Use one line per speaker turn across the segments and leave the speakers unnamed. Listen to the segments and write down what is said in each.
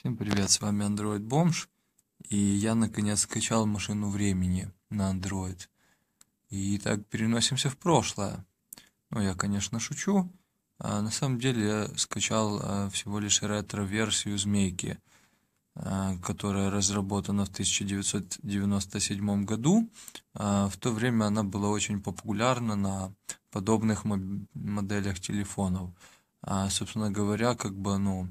Всем привет, с вами Android Бомж, и я наконец скачал машину времени на Android. И так переносимся в прошлое. Ну, я, конечно, шучу. А на самом деле я скачал а, всего лишь ретро-версию «Змейки», а, которая разработана в 1997 году. А, в то время она была очень популярна на подобных моделях телефонов. А, собственно говоря, как бы, ну,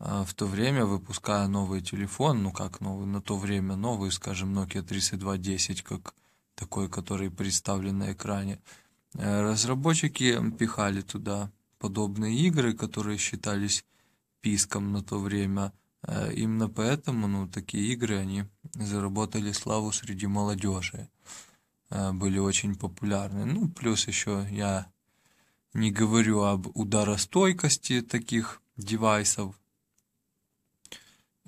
а в то время, выпуская новый телефон, ну как новый, на то время новый, скажем, Nokia 3210, как такой, который представлен на экране, э, разработчики пихали туда подобные игры, которые считались писком на то время. Э, именно поэтому ну, такие игры, они заработали славу среди молодежи. Э, были очень популярны. Ну, плюс еще я не говорю об ударостойкости таких девайсов,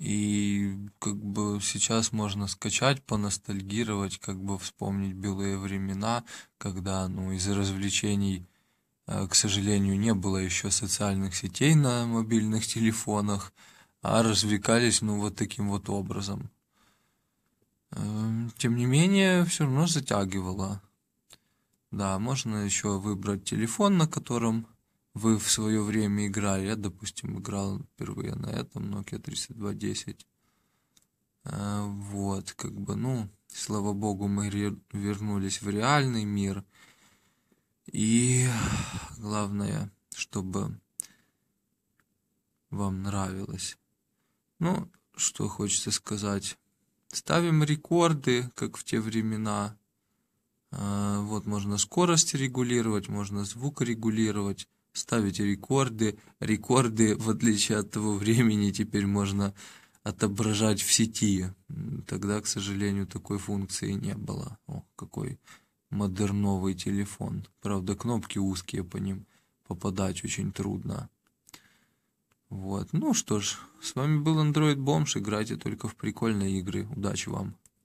и как бы сейчас можно скачать, поностальгировать, как бы вспомнить белые времена, когда ну, из развлечений, э, к сожалению, не было еще социальных сетей на мобильных телефонах, а развлекались ну, вот таким вот образом. Эм, тем не менее, все равно затягивало. Да, можно еще выбрать телефон, на котором вы в свое время играли. Я, допустим, играл впервые на этом Nokia 3210. А, э, вот, как бы, ну, слава богу, мы вернулись в реальный мир. И главное, чтобы вам нравилось. Ну, что хочется сказать. Ставим рекорды, как в те времена. Э, вот можно скорость регулировать, можно звук регулировать ставить рекорды. Рекорды, в отличие от того времени, теперь можно отображать в сети. Тогда, к сожалению, такой функции не было. О, какой модерновый телефон. Правда, кнопки узкие по ним попадать очень трудно. Вот, ну что ж, с вами был Android Бомж, играйте только в прикольные игры. Удачи вам!